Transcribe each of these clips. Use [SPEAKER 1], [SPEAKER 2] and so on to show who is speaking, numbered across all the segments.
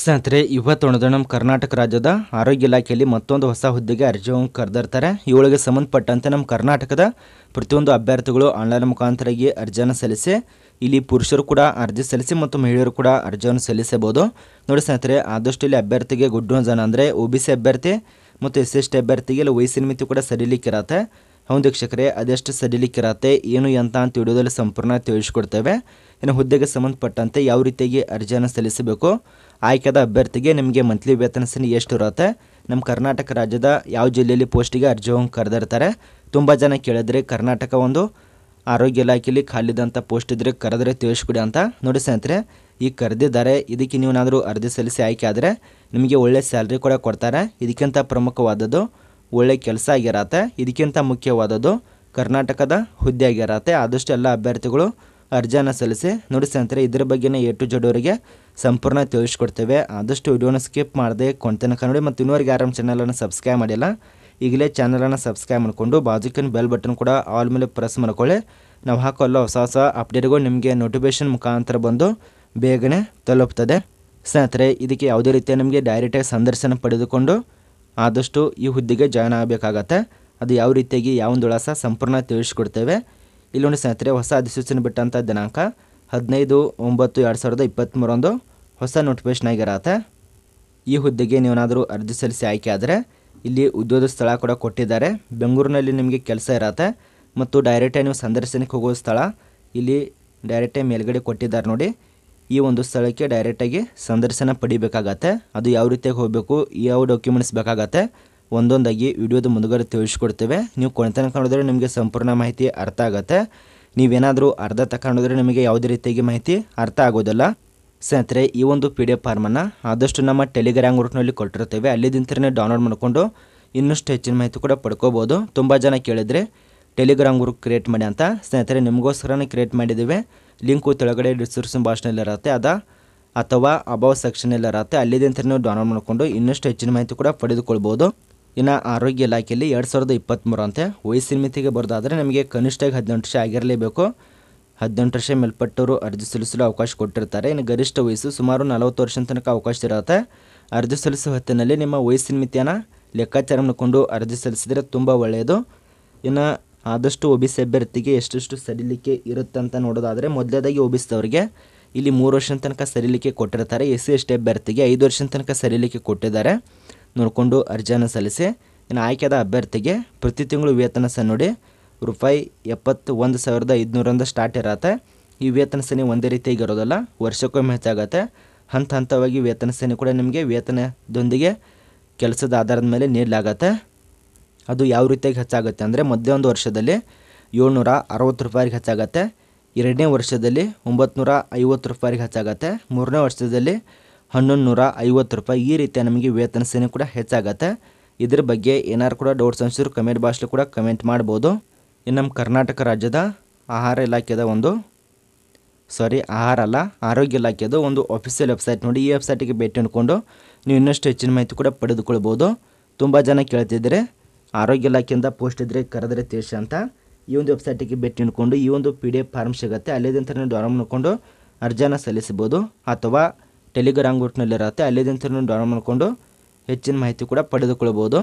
[SPEAKER 1] ಸ್ನೇಹಿತರೆ ಇವತ್ತೊಣದು ನಮ್ಮ ಕರ್ನಾಟಕ ರಾಜ್ಯದ ಆರೋಗ್ಯ ಇಲಾಖೆಯಲ್ಲಿ ಮತ್ತೊಂದು ಹೊಸ ಹುದ್ದೆಗೆ ಅರ್ಜಿಯನ್ನು ಕರೆದಿರ್ತಾರೆ ಇವಳಿಗೆ ಸಂಬಂಧಪಟ್ಟಂತೆ ನಮ್ಮ ಕರ್ನಾಟಕದ ಪ್ರತಿಯೊಂದು ಅಭ್ಯರ್ಥಿಗಳು ಆನ್ಲೈನ್ ಮುಖಾಂತರಾಗಿ ಅರ್ಜಿಯನ್ನು ಸಲ್ಲಿಸಿ ಇಲ್ಲಿ ಪುರುಷರು ಕೂಡ ಅರ್ಜಿ ಸಲ್ಲಿಸಿ ಮತ್ತು ಮಹಿಳೆಯರು ಕೂಡ ಅರ್ಜಿಯನ್ನು ಸಲ್ಲಿಸಬಹುದು ನೋಡಿ ಸ್ನೇಹಿತರೆ ಆದಷ್ಟು ಇಲ್ಲಿ ಅಭ್ಯರ್ಥಿಗೆ ಗುಡ್ ಜನ ಅಂದರೆ ಒ ಬಿ ಸಿ ಅಭ್ಯರ್ಥಿ ಮತ್ತು ಎಸ್ ಎಸ್ ಟಿ ಅಭ್ಯರ್ಥಿಗೆ ಇಲ್ಲಿ ವಯಸ್ಸಿನ ಮಿತಿ ಕೂಡ ಸಡಿಲಿಕ್ಕಿರತ್ತೆ ಹೌದು ವೀಕ್ಷಕರೇ ಅದೆಷ್ಟು ಸಡಿಲಿಕ್ಕಿರತ್ತೆ ಏನು ಅಂತ ಅಂತ ವಿಡಿಯೋದಲ್ಲಿ ಸಂಪೂರ್ಣ ತಿಳಿಸ್ಕೊಡ್ತೇವೆ ಏನು ಹುದ್ದೆಗೆ ಸಂಬಂಧಪಟ್ಟಂತೆ ಯಾವ ರೀತಿಯಾಗಿ ಅರ್ಜಿಯನ್ನು ಸಲ್ಲಿಸಬೇಕು ಆಯ್ಕೆದ ಅಭ್ಯರ್ಥಿಗೆ ನಿಮಗೆ ಮಂತ್ಲಿ ವೇತನ ಸನಿ ಎಷ್ಟು ಇರುತ್ತೆ ನಮ್ಮ ಕರ್ನಾಟಕ ರಾಜ್ಯದ ಯಾವ ಜಿಲ್ಲೆಯಲ್ಲಿ ಪೋಸ್ಟಿಗೆ ಅರ್ಜಿ ಹೋಗಿ ಕರೆದಿರ್ತಾರೆ ತುಂಬ ಜನ ಕೇಳಿದ್ರೆ ಕರ್ನಾಟಕ ಒಂದು ಆರೋಗ್ಯ ಇಲಾಖೆಯಲ್ಲಿ ಖಾಲಿದಂಥ ಪೋಸ್ಟ್ ಇದ್ರೆ ಕರೆದ್ರೆ ತಿಳಿಸ್ಕೊಡಿ ಅಂತ ನೋಡಿ ಸ್ನೇಹಿತರೆ ಈಗ ಕರೆದಿದ್ದಾರೆ ಇದಕ್ಕೆ ನೀವೇನಾದರೂ ಅರ್ಜಿ ಸಲ್ಲಿಸಿ ಆಯ್ಕೆ ಆದರೆ ನಿಮಗೆ ಒಳ್ಳೆ ಸ್ಯಾಲ್ರಿ ಕೂಡ ಕೊಡ್ತಾರೆ ಇದಕ್ಕಿಂತ ಪ್ರಮುಖವಾದದ್ದು ಒಳ್ಳೆ ಕೆಲಸ ಆಗಿರತ್ತೆ ಇದಕ್ಕಿಂತ ಮುಖ್ಯವಾದದ್ದು ಕರ್ನಾಟಕದ ಹುದ್ದೆ ಆಗಿರತ್ತೆ ಆದಷ್ಟು ಎಲ್ಲ ಅಭ್ಯರ್ಥಿಗಳು ಅರ್ಜಿಯನ್ನು ಸಲ್ಲಿಸಿ ನೋಡಿ ಸ್ನೇಹಿತರೆ ಇದರ ಬಗ್ಗೆನೇ ಎ ಟು ಜಡೋರಿಗೆ ಸಂಪೂರ್ಣ ತಿಳಿಸ್ಕೊಡ್ತೇವೆ ಆದಷ್ಟು ವಿಡಿಯೋನ ಸ್ಕಿಪ್ ಮಾಡದೆ ಕೊಂಡ್ತನಕ ನೋಡಿ ಮತ್ತು ಇನ್ನೂರಿಗೆ ಯಾರಮ್ಮ ಚಾನಲನ್ನು ಸಬ್ಸ್ಕ್ರೈಬ್ ಮಾಡಿಲ್ಲ ಈಗಲೇ ಚಾನಲನ್ನು ಸಬ್ಸ್ಕ್ರೈಬ್ ಮಾಡಿಕೊಂಡು ಬಾಜುಕಿನ ಬೆಲ್ ಬಟನ್ ಕೂಡ ಆಲ್ ಮೇಲೆ ಪ್ರೆಸ್ ಮಾಡ್ಕೊಳ್ಳಿ ನಾವು ಹಾಕೋಲ್ಲ ಹೊಸ ಹೊಸ ಅಪ್ಡೇಟ್ಗಳು ನಿಮಗೆ ನೋಟಿಫಿಕೇಷನ್ ಮುಖಾಂತರ ಬಂದು ಬೇಗನೆ ತಲುಪ್ತದೆ ಸ್ನೇಹಿತರೆ ಇದಕ್ಕೆ ಯಾವುದೇ ರೀತಿಯ ನಿಮಗೆ ಡೈರೆಕ್ಟಾಗಿ ಸಂದರ್ಶನ ಪಡೆದುಕೊಂಡು ಆದಷ್ಟು ಈ ಹುದ್ದೆಗೆ ಜಾಯ್ನ್ ಆಗಬೇಕಾಗತ್ತೆ ಅದು ಯಾವ ರೀತಿಯಾಗಿ ಯಾವೊಂದು ವಿಳಾಸ ಸಂಪೂರ್ಣ ತಿಳಿಸ್ಕೊಡ್ತೇವೆ ಇಲ್ಲೊಂದು ಸ್ನೇಹಿತರೆ ಹೊಸ ಅಧಿಸೂಚನೆ ಬಿಟ್ಟಂಥ ದಿನಾಂಕ ಹದಿನೈದು ಒಂಬತ್ತು ಎರಡು ಸಾವಿರದ ಇಪ್ಪತ್ತ್ಮೂರೊಂದು ಹೊಸ ನೋಟಿಫಿಕೇಶನ್ ಆಗಿರತ್ತೆ ಈ ಹುದ್ದೆಗೆ ನೀವೇನಾದರೂ ಅರ್ಜಿ ಸಲ್ಲಿಸಿ ಆಯ್ಕೆ ಆದರೆ ಇಲ್ಲಿ ಉದ್ಯೋಗ ಸ್ಥಳ ಕೂಡ ಕೊಟ್ಟಿದ್ದಾರೆ ಬೆಂಗಳೂರಿನಲ್ಲಿ ನಿಮಗೆ ಕೆಲಸ ಇರತ್ತೆ ಮತ್ತು ಡೈರೆಕ್ಟಾಗಿ ನೀವು ಸಂದರ್ಶನಕ್ಕೆ ಹೋಗೋ ಸ್ಥಳ ಇಲ್ಲಿ ಡೈರೆಕ್ಟಾಗಿ ಮೇಲ್ಗಡೆ ಕೊಟ್ಟಿದ್ದಾರೆ ನೋಡಿ ಈ ಒಂದು ಸ್ಥಳಕ್ಕೆ ಡೈರೆಕ್ಟಾಗಿ ಸಂದರ್ಶನ ಪಡಿಬೇಕಾಗತ್ತೆ ಅದು ಯಾವ ರೀತಿಯಾಗಿ ಹೋಗಬೇಕು ಯಾವ ಡಾಕ್ಯುಮೆಂಟ್ಸ್ ಬೇಕಾಗತ್ತೆ ಒಂದೊಂದಾಗಿ ವಿಡಿಯೋದ ಮುಂದುಗಡೆ ತಿಳಿಸ್ಕೊಡ್ತೇವೆ ನೀವು ಕೊನೆತನಕ ನೋಡಿದ್ರೆ ನಿಮಗೆ ಸಂಪೂರ್ಣ ಮಾಹಿತಿ ಅರ್ಥ ಆಗುತ್ತೆ ನೀವೇನಾದರೂ ಅರ್ಧ ತಗೊಂಡಿದ್ರೆ ನಿಮಗೆ ಯಾವುದೇ ರೀತಿಯಾಗಿ ಮಾಹಿತಿ ಅರ್ಥ ಆಗೋದಿಲ್ಲ ಸ್ನೇಹಿತರೆ ಈ ಒಂದು ಪಿ ಡಿ ಎಫ್ ಫಾರ್ಮನ್ನು ಆದಷ್ಟು ನಮ್ಮ ಟೆಲಿಗ್ರಾಮ್ ಗ್ರೂಪ್ನಲ್ಲಿ ಕೊಟ್ಟಿರ್ತೇವೆ ಅಲ್ಲಿದಿಂದನೇ ಡೌನ್ಲೋಡ್ ಮಾಡಿಕೊಂಡು ಇನ್ನಷ್ಟು ಹೆಚ್ಚಿನ ಮಾಹಿತಿ ಕೂಡ ಪಡ್ಕೋಬೋದು ತುಂಬ ಜನ ಕೇಳಿದರೆ ಟೆಲಿಗ್ರಾಮ್ ಗ್ರೂಪ್ ಕ್ರಿಯೇಟ್ ಮಾಡಿ ಅಂತ ಸ್ನೇಹಿತರೆ ನಿಮಗೋಸ್ಕರನೇ ಕ್ರಿಯೇಟ್ ಮಾಡಿದ್ದೇವೆ ಲಿಂಕು ತೆಳಗಡೆ ಡಿಸ್ಕ್ರಿಪ್ಷನ್ ಬಾಕ್ಸ್ನಲ್ಲಿ ಇರುತ್ತೆ ಅದ ಅಥವಾ ಸೆಕ್ಷನ್ ಎಲ್ಲ ಅಲ್ಲಿದ್ದಂತ ನೀವು ಡೌನ್ಲೋಡ್ ಮಾಡಿಕೊಂಡು ಇನ್ನಷ್ಟು ಹೆಚ್ಚಿನ ಮಾಹಿತಿ ಕೂಡ ಪಡೆದುಕೊಳ್ಬೋದು ಇನ್ನು ಆರೋಗ್ಯ ಇಲಾಖೆಯಲ್ಲಿ ಎರಡು ಸಾವಿರದ ಅಂತೆ ವಯಸ್ಸಿನ ಮಿತಿಗೆ ಬರೋದಾದರೆ ನಮಗೆ ಕನಿಷ್ಠ ಹದಿನೆಂಟು ವರ್ಷ ಆಗಿರಲೇಬೇಕು ಹದಿನೆಂಟು ವರ್ಷ ಮೇಲ್ಪಟ್ಟವರು ಅರ್ಜಿ ಸಲ್ಲಿಸಲು ಅವಕಾಶ ಕೊಟ್ಟಿರ್ತಾರೆ ಇನ್ನು ಗರಿಷ್ಠ ವಯಸ್ಸು ಸುಮಾರು ನಲವತ್ತು ವರ್ಷ ತನಕ ಅವಕಾಶ ಇರುತ್ತೆ ಅರ್ಜಿ ಸಲ್ಲಿಸುವ ಹೊತ್ತಿನಲ್ಲಿ ನಿಮ್ಮ ವಯಸ್ಸಿನ ಮಿತಿಯನ್ನು ಲೆಕ್ಕಾಚಾರ ಮಾಡಿಕೊಂಡು ಅರ್ಜಿ ಸಲ್ಲಿಸಿದರೆ ತುಂಬ ಒಳ್ಳೆಯದು ಇನ್ನು ಆದಷ್ಟು ಒ ಬಿ ಸಿ ಅಭ್ಯರ್ಥಿಗೆ ಎಷ್ಟೆಷ್ಟು ಸಡಿಲಿಕೆ ಇರುತ್ತೆ ಅಂತ ನೋಡೋದಾದರೆ ಮೊದಲೇದಾಗಿ ಒ ಬಿ ಇಲ್ಲಿ ಮೂರು ವರ್ಷದ ತನಕ ಸರಿಲಿಕ್ಕೆ ಕೊಟ್ಟಿರ್ತಾರೆ ಎಸ್ ಸಿ ಎಸ್ ಟಿ ಅಭ್ಯರ್ಥಿಗೆ ಐದು ವರ್ಷದ ತನಕ ಸರಿಲಿಕ್ಕೆ ಕೊಟ್ಟಿದ್ದಾರೆ ನೋಡಿಕೊಂಡು ಅರ್ಜಿಯನ್ನು ಸಲ್ಲಿಸಿ ಇನ್ನು ಆಯ್ಕೆದ ಅಭ್ಯರ್ಥಿಗೆ ಪ್ರತಿ ತಿಂಗಳು ವೇತನ ಸಹ ನೋಡಿ ರೂಪಾಯಿ ಎಪ್ಪತ್ತು ಒಂದು ಸಾವಿರದ ಐದುನೂರಿಂದ ಸ್ಟಾರ್ಟ್ ಇರತ್ತೆ ಈ ವೇತನ ಸೇನೆ ಒಂದೇ ರೀತಿಯಾಗಿ ಇರೋದಲ್ಲ ವರ್ಷಕ್ಕೊಮ್ಮೆ ಹೆಚ್ಚಾಗತ್ತೆ ಹಂತ ಹಂತವಾಗಿ ವೇತನ ಸೇನೆ ಕೂಡ ನಿಮಗೆ ವೇತನದೊಂದಿಗೆ ಕೆಲಸದ ಆಧಾರದ ಮೇಲೆ ನೀಡಲಾಗತ್ತೆ ಅದು ಯಾವ ರೀತಿಯಾಗಿ ಹೆಚ್ಚಾಗುತ್ತೆ ಅಂದರೆ ಒಂದು ವರ್ಷದಲ್ಲಿ ಏಳ್ನೂರ ಅರವತ್ತು ರೂಪಾಯಿಗೆ ಹೆಚ್ಚಾಗತ್ತೆ ಎರಡನೇ ವರ್ಷದಲ್ಲಿ ಒಂಬತ್ತು ನೂರ ಐವತ್ತು ರೂಪಾಯಿಗೆ ಹೆಚ್ಚಾಗತ್ತೆ ಮೂರನೇ ವರ್ಷದಲ್ಲಿ ಹನ್ನೊಂದು ನೂರ ಐವತ್ತು ರೂಪಾಯಿ ಈ ರೀತಿಯ ನಮಗೆ ವೇತನ ಸೇನೆ ಕೂಡ ಹೆಚ್ಚಾಗತ್ತೆ ಇದ್ರ ಬಗ್ಗೆ ಏನಾರು ಕೂಡ ಡೌಟ್ಸ್ ಅನಿಸಿದ್ರು ಕಮೆಂಟ್ ಬಾಕ್ಸ್ಲಿ ಕೂಡ ಕಮೆಂಟ್ ಮಾಡ್ಬೋದು ಇನ್ನು ನಮ್ಮ ಕರ್ನಾಟಕ ರಾಜ್ಯದ ಆಹಾರ ಇಲಾಖೆದ ಒಂದು ಸಾರಿ ಆಹಾರ ಅಲ್ಲ ಆರೋಗ್ಯ ಇಲಾಖೆಯದ ಒಂದು ಅಫಿಷಿಯಲ್ ವೆಬ್ಸೈಟ್ ನೋಡಿ ಈ ವೆಬ್ಸೈಟಿಗೆ ಭೇಟಿ ಅಂದ್ಕೊಂಡು ನೀವು ಇನ್ನಷ್ಟು ಹೆಚ್ಚಿನ ಮಾಹಿತಿ ಕೂಡ ಪಡೆದುಕೊಳ್ಬೋದು ತುಂಬ ಜನ ಕೇಳ್ತಿದ್ರೆ ಆರೋಗ್ಯ ಇಲಾಖೆಯಿಂದ ಪೋಸ್ಟ್ ಇದ್ದರೆ ಕರೆದ್ರೆ ತೇಷ ಅಂತ ಈ ಒಂದು ವೆಬ್ಸೈಟಿಗೆ ಭೇಟಿ ಅಂದ್ಕೊಂಡು ಈ ಒಂದು ಪಿ ಡಿ ಎಫ್ ಫಾರ್ಮ್ ಸಿಗುತ್ತೆ ಅಲ್ಲಿಂದ ನೀವು ಡಾರಮ್ ನೋಡಿಕೊಂಡು ಅರ್ಜಿಯನ್ನು ಸಲ್ಲಿಸ್ಬೋದು ಅಥವಾ ಟೆಲಿಗ್ರಾಮ್ ಗ್ರೂಪ್ನಲ್ಲಿರುತ್ತೆ ಅಲ್ಲಿದ್ದಂತ ಡೌನ್ಲೋಡ್ ಡೌನ್ ಮಾಡಿಕೊಂಡು ಹೆಚ್ಚಿನ ಮಾಹಿತಿ ಕೂಡ ಪಡೆದುಕೊಳ್ಳಬಹುದು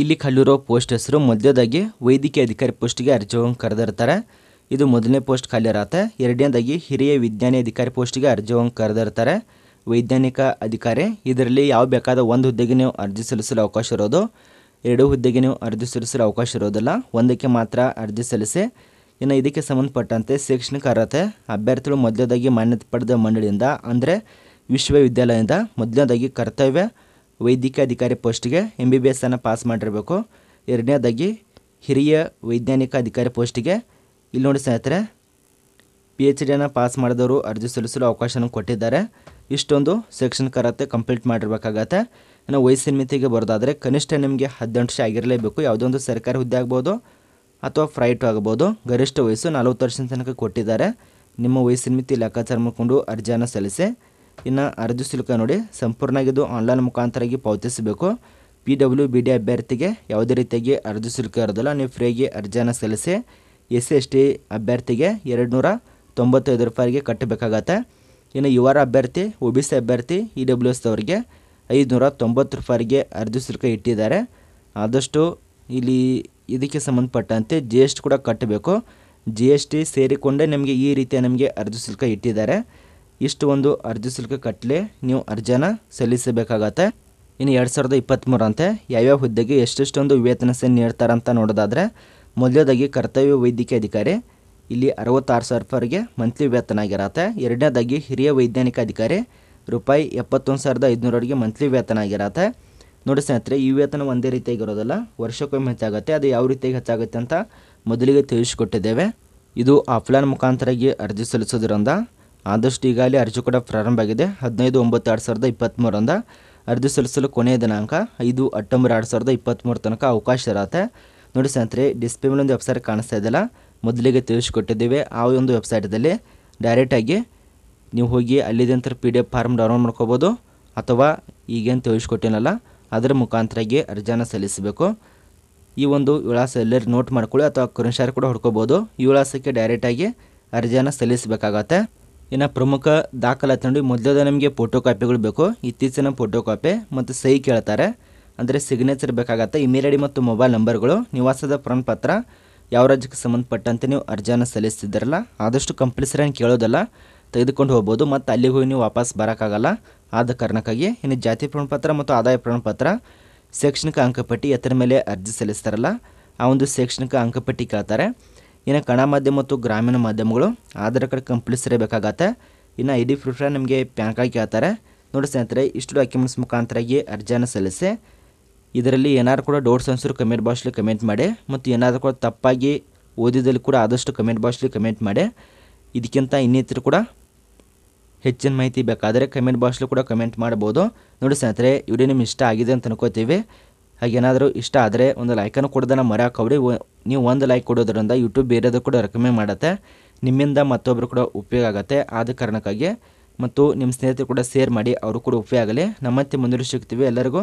[SPEAKER 1] ಇಲ್ಲಿ ಕಲ್ಲಿರೋ ಪೋಸ್ಟ್ ಹೆಸರು ಮಧ್ಯದಾಗಿ ವೈದ್ಯಕೀಯ ಅಧಿಕಾರಿ ಪೋಸ್ಟ್ಗೆ ಅರ್ಜಿ ಹೋಗಿ ಕರೆದಿರ್ತಾರೆ ಇದು ಮೊದಲನೇ ಪೋಸ್ಟ್ ಖಾಲಿ ಇರತ್ತೆ ಎರಡನೇದಾಗಿ ಹಿರಿಯ ವಿಜ್ಞಾನಿ ಅಧಿಕಾರಿ ಪೋಸ್ಟ್ಗೆ ಅರ್ಜಿ ಹೋಗಿ ಕರೆದಿರ್ತಾರೆ ವೈಜ್ಞಾನಿಕ ಅಧಿಕಾರಿ ಇದರಲ್ಲಿ ಯಾವ ಬೇಕಾದ ಒಂದು ಹುದ್ದೆಗೆ ನೀವು ಅರ್ಜಿ ಸಲ್ಲಿಸಲು ಅವಕಾಶ ಇರೋದು ಎರಡು ಹುದ್ದೆಗೆ ನೀವು ಅರ್ಜಿ ಸಲ್ಲಿಸಲು ಅವಕಾಶ ಇರೋದಿಲ್ಲ ಒಂದಕ್ಕೆ ಮಾತ್ರ ಅರ್ಜಿ ಸಲ್ಲಿಸಿ ಇನ್ನು ಇದಕ್ಕೆ ಸಂಬಂಧಪಟ್ಟಂತೆ ಶೈಕ್ಷಣಿಕ ಅರ್ಹತೆ ಅಭ್ಯರ್ಥಿಗಳು ಮೊದಲದಾಗಿ ಮಾನ್ಯತೆ ಪಡೆದ ಮಂಡಳಿಯಿಂದ ಅಂದರೆ ವಿಶ್ವವಿದ್ಯಾಲಯದಿಂದ ಮೊದಲನೇದಾಗಿ ಕರ್ತವ್ಯ ವೈದ್ಯಕೀಯ ಅಧಿಕಾರಿ ಪೋಸ್ಟಿಗೆ ಎಮ್ ಬಿ ಬಿ ಎಸ್ಸನ್ನು ಪಾಸ್ ಮಾಡಿರಬೇಕು ಎರಡನೇದಾಗಿ ಹಿರಿಯ ವೈಜ್ಞಾನಿಕ ಅಧಿಕಾರಿ ಪೋಸ್ಟಿಗೆ ಇಲ್ಲಿ ನೋಡಿ ಸ್ನೇಹಿತರೆ ಪಿ ಎಚ್ ಡಿಯನ್ನು ಪಾಸ್ ಮಾಡಿದವರು ಅರ್ಜಿ ಸಲ್ಲಿಸಲು ಅವಕಾಶವನ್ನು ಕೊಟ್ಟಿದ್ದಾರೆ ಇಷ್ಟೊಂದು ಸೆಕ್ಷನ್ ಕಂಪ್ಲೀಟ್ ಮಾಡಿರಬೇಕಾಗತ್ತೆ ಇನ್ನು ವಯಸ್ಸಿನ ಮಿತಿಗೆ ಬರೋದಾದರೆ ಕನಿಷ್ಠ ನಿಮಗೆ ಹದಿನೆಂಟು ವರ್ಷ ಆಗಿರಲೇಬೇಕು ಯಾವುದೋ ಒಂದು ಸರ್ಕಾರಿ ಹುದ್ದೆ ಆಗ್ಬೋದು ಅಥವಾ ಫ್ರೈಟು ಆಗ್ಬೋದು ಗರಿಷ್ಠ ವಯಸ್ಸು ನಲವತ್ತು ವರ್ಷದ ತನಕ ಕೊಟ್ಟಿದ್ದಾರೆ ನಿಮ್ಮ ವಯಸ್ಸಿನ ಮಿತಿ ಲೆಕ್ಕಾಚಾರ ಮಾಡಿಕೊಂಡು ಅರ್ಜಿಯನ್ನು ಸಲ್ಲಿಸಿ ಇನ್ನು ಅರ್ಜಿ ಶುಲ್ಕ ನೋಡಿ ಸಂಪೂರ್ಣವಾಗಿದ್ದು ಆನ್ಲೈನ್ ಮುಖಾಂತರಾಗಿ ಪಾವತಿಸಬೇಕು ಪಿ ಡಬ್ಲ್ಯೂ ಬಿ ಡಿ ಅಭ್ಯರ್ಥಿಗೆ ಯಾವುದೇ ರೀತಿಯಾಗಿ ಅರ್ಜಿ ಶುಲ್ಕ ಇರೋದಿಲ್ಲ ನೀವು ಫ್ರೀಗೆ ಅರ್ಜಿಯನ್ನು ಸಲ್ಲಿಸಿ ಎಸ್ ಎಸ್ ಟಿ ಅಭ್ಯರ್ಥಿಗೆ ಎರಡು ನೂರ ತೊಂಬತ್ತೈದು ರೂಪಾಯಿಗೆ ಕಟ್ಟಬೇಕಾಗತ್ತೆ ಇನ್ನು ಯು ಆರ್ ಅಭ್ಯರ್ಥಿ ಒ ಬಿ ಸಿ ಅಭ್ಯರ್ಥಿ ಇ e ಡಬ್ಲ್ಯೂ ಎಸ್ ಅವರಿಗೆ ಐದುನೂರ ತೊಂಬತ್ತು ರೂಪಾಯಿಗೆ ಅರ್ಜಿ ಶುಲ್ಕ ಇಟ್ಟಿದ್ದಾರೆ ಆದಷ್ಟು ಇಲ್ಲಿ ಇದಕ್ಕೆ ಸಂಬಂಧಪಟ್ಟಂತೆ ಜಿ ಎಸ್ ಟಿ ಕೂಡ ಕಟ್ಟಬೇಕು ಜಿ ಎಸ್ ಟಿ ಸೇರಿಕೊಂಡೇ ನಿಮಗೆ ಈ ರೀತಿಯ ನಮಗೆ ಅರ್ಜಿ ಶುಲ್ಕ ಇಟ್ಟಿದ್ದಾರೆ ಇಷ್ಟು ಒಂದು ಅರ್ಜಿ ಶುಲ್ಕ ಕಟ್ಟಲೆ ನೀವು ಅರ್ಜಿನ ಸಲ್ಲಿಸಬೇಕಾಗತ್ತೆ ಇನ್ನು ಎರಡು ಸಾವಿರದ ಇಪ್ಪತ್ತ್ಮೂರಂತೆ ಯಾವ್ಯಾವ ಹುದ್ದೆಗೆ ಎಷ್ಟೆಷ್ಟೊಂದು ವೇತನ ಸಹ ನೀಡ್ತಾರಂತ ನೋಡೋದಾದರೆ ಮೊದಲನೇದಾಗಿ ಕರ್ತವ್ಯ ವೈದ್ಯಕೀಯ ಅಧಿಕಾರಿ ಇಲ್ಲಿ ಅರವತ್ತಾರು ಸಾವಿರ ರೂಪಾಯಿಗೆ ಮಂತ್ಲಿ ವೇತನ ಆಗಿರತ್ತೆ ಎರಡನೇದಾಗಿ ಹಿರಿಯ ವೈಜ್ಞಾನಿಕ ಅಧಿಕಾರಿ ರೂಪಾಯಿ ಎಪ್ಪತ್ತೊಂದು ಸಾವಿರದ ಐದುನೂರವರೆಗೆ ಮಂತ್ಲಿ ವೇತನ ಆಗಿರತ್ತೆ ನೋಡಿ ಸ್ನೇಹಿತರೆ ಈ ವೇತನ ಒಂದೇ ರೀತಿಯಾಗಿ ಇರೋದಲ್ಲ ವರ್ಷಕ್ಕೊಮ್ಮೆ ಹೆಚ್ಚಾಗುತ್ತೆ ಅದು ಯಾವ ರೀತಿಯಾಗಿ ಹೆಚ್ಚಾಗುತ್ತೆ ಅಂತ ಮೊದಲಿಗೆ ತಿಳಿಸಿಕೊಟ್ಟಿದ್ದೇವೆ ಇದು ಆಫ್ಲೈನ್ ಮುಖಾಂತರಾಗಿ ಅರ್ಜಿ ಸಲ್ಲಿಸೋದ್ರಿಂದ ಆದಷ್ಟು ಈಗಾಗಲೇ ಅರ್ಜಿ ಕೂಡ ಪ್ರಾರಂಭ ಆಗಿದೆ ಹದಿನೈದು ಒಂಬತ್ತು ಎರಡು ಸಾವಿರದ ಇಪ್ಪತ್ತ್ಮೂರಂದ ಅರ್ಜಿ ಸಲ್ಲಿಸಲು ಕೊನೆಯ ದಿನಾಂಕ ಐದು ಅಕ್ಟೋಬರ್ ಎರಡು ಸಾವಿರದ ಇಪ್ಪತ್ತ್ಮೂರು ತನಕ ಅವಕಾಶ ಇರತ್ತೆ ನೋಡಿ ಸ್ನೇಹಿತರೆ ಡಿಸ್ಪ್ಲೇ ಮೇಲೆ ಒಂದು ವೆಬ್ಸೈಟ್ ಕಾಣಿಸ್ತಾ ಇದ್ದಲ್ಲ ಮೊದಲಿಗೆ ತಿಳಿಸಿಕೊಟ್ಟಿದ್ದೇವೆ ಆ ಒಂದು ವೆಬ್ಸೈಟಲ್ಲಿ ಡೈರೆಕ್ಟಾಗಿ ನೀವು ಹೋಗಿ ಅಲ್ಲಿದ್ದಂಥ P D F form download ಮಾಡ್ಕೋಬೋದು ಅಥವಾ ಈಗೇನು ತಿಳಿಸ್ಕೊಟ್ಟಿನಲ್ಲ ಅದರ ಮುಖಾಂತರಾಗಿ ಅರ್ಜಿಯನ್ನು ಸಲ್ಲಿಸಬೇಕು ಈ ಒಂದು ವಿಳಾಸ ಎಲ್ಲರೂ ನೋಟ್ ಮಾಡ್ಕೊಳ್ಳಿ ಅಥವಾ ಕುರಿಶಾರ ಕೂಡ ಹುಡ್ಕೋಬೋದು ಈ ವಿಳಾಸಕ್ಕೆ ಡೈರೆಕ್ಟಾಗಿ ಅರ್ಜಿಯನ್ನು ಸಲ್ಲಿಸಬೇಕಾಗತ್ತೆ ಇನ್ನು ಪ್ರಮುಖ ದಾಖಲಾತಿ ನೋಡಿ ಮೊದಲದೇ ನಮಗೆ ಫೋಟೋ ಕಾಪಿಗಳು ಬೇಕು ಇತ್ತೀಚಿನ ಫೋಟೋ ಕಾಪಿ ಮತ್ತು ಸಹಿ ಕೇಳ್ತಾರೆ ಅಂದರೆ ಸಿಗ್ನೇಚರ್ ಬೇಕಾಗತ್ತೆ ಇಮೇಲ್ ಐಡಿ ಮತ್ತು ಮೊಬೈಲ್ ನಂಬರ್ಗಳು ನಿವಾಸದ ಪ್ರಮಾಣ ಪತ್ರ ಯಾವ ರಾಜ್ಯಕ್ಕೆ ಸಂಬಂಧಪಟ್ಟಂತೆ ನೀವು ಅರ್ಜಿಯನ್ನು ಸಲ್ಲಿಸ್ತಿದ್ದಾರಲ್ಲ ಆದಷ್ಟು ಕಂಪಲ್ಸರಿ ಏನು ಕೇಳೋದಲ್ಲ ತೆಗೆದುಕೊಂಡು ಹೋಗ್ಬೋದು ಮತ್ತು ಅಲ್ಲಿಗೆ ಹೋಗಿ ನೀವು ವಾಪಸ್ ಬರೋಕ್ಕಾಗಲ್ಲ ಆದ ಕಾರಣಕ್ಕಾಗಿ ಇನ್ನು ಜಾತಿ ಪ್ರಮಾಣಪತ್ರ ಮತ್ತು ಆದಾಯ ಪ್ರಮಾಣಪತ್ರ ಶೈಕ್ಷಣಿಕ ಅಂಕಪಟ್ಟಿ ಎತ್ತರ ಮೇಲೆ ಅರ್ಜಿ ಸಲ್ಲಿಸ್ತಾರಲ್ಲ ಆ ಒಂದು ಶೈಕ್ಷಣಿಕ ಅಂಕಪಟ್ಟಿ ಕೇಳ್ತಾರೆ ಇನ್ನು ಕಣ ಮಾಧ್ಯಮ ಮತ್ತು ಗ್ರಾಮೀಣ ಮಾಧ್ಯಮಗಳು ಆಧಾರ್ ಕಾರ್ಡ್ ಕಂಪ್ಲೀಟ್ಸ್ ಬೇಕಾಗತ್ತೆ ಇನ್ನು ಐ ಡಿ ಪ್ರೂಫ್ನ ನಿಮಗೆ ಪ್ಯಾನ್ ಕಾರ್ಡ್ ಕೇಳ್ತಾರೆ ನೋಡಿ ಸ್ನೇಹಿತರೆ ಇಷ್ಟು ಡಾಕ್ಯುಮೆಂಟ್ಸ್ ಮುಖಾಂತರಾಗಿ ಅರ್ಜಿಯನ್ನು ಸಲ್ಲಿಸಿ ಇದರಲ್ಲಿ ಏನಾದ್ರು ಕೂಡ ಡೌಟ್ಸ್ ಅನ್ಸರು ಕಮೆಂಟ್ ಬಾಕ್ಸಲ್ಲಿ ಕಮೆಂಟ್ ಮಾಡಿ ಮತ್ತು ಏನಾದರೂ ಕೂಡ ತಪ್ಪಾಗಿ ಓದಿದಲ್ಲಿ ಕೂಡ ಆದಷ್ಟು ಕಮೆಂಟ್ ಬಾಕ್ಸಲ್ಲಿ ಕಮೆಂಟ್ ಮಾಡಿ ಇದಕ್ಕಿಂತ ಇನ್ನಿತರ ಕೂಡ ಹೆಚ್ಚಿನ ಮಾಹಿತಿ ಬೇಕಾದರೆ ಕಮೆಂಟ್ ಬಾಕ್ಸ್ಲಿ ಕೂಡ ಕಮೆಂಟ್ ಮಾಡ್ಬೋದು ನೋಡಿ ಸ್ನೇಹಿತರೆ ಇವರೇ ನಿಮ್ಮ ಇಷ್ಟ ಆಗಿದೆ ಅಂತ ಅನ್ಕೋತೀವಿ ಹಾಗೇನಾದರೂ ಇಷ್ಟ ಆದರೆ ಒಂದು ಲೈಕನ್ನು ಕೊಡೋದನ್ನು ಮರೆಯಾಕೋಬಿಡಿ ನೀವು ಒಂದು ಲೈಕ್ ಕೊಡೋದ್ರಿಂದ ಯೂಟ್ಯೂಬ್ ಬೇರೆದು ಕೂಡ ರೆಕಮೆಂಡ್ ಮಾಡುತ್ತೆ ನಿಮ್ಮಿಂದ ಮತ್ತೊಬ್ಬರು ಕೂಡ ಉಪಯೋಗ ಆಗುತ್ತೆ ಆದ ಕಾರಣಕ್ಕಾಗಿ ಮತ್ತು ನಿಮ್ಮ ಸ್ನೇಹಿತರು ಕೂಡ ಶೇರ್ ಮಾಡಿ ಅವರು ಕೂಡ ಉಪಯೋಗ ಆಗಲಿ ನಮ್ಮತ್ತೆ ಮುಂದಿರು ಸಿಗ್ತೀವಿ ಎಲ್ಲರಿಗೂ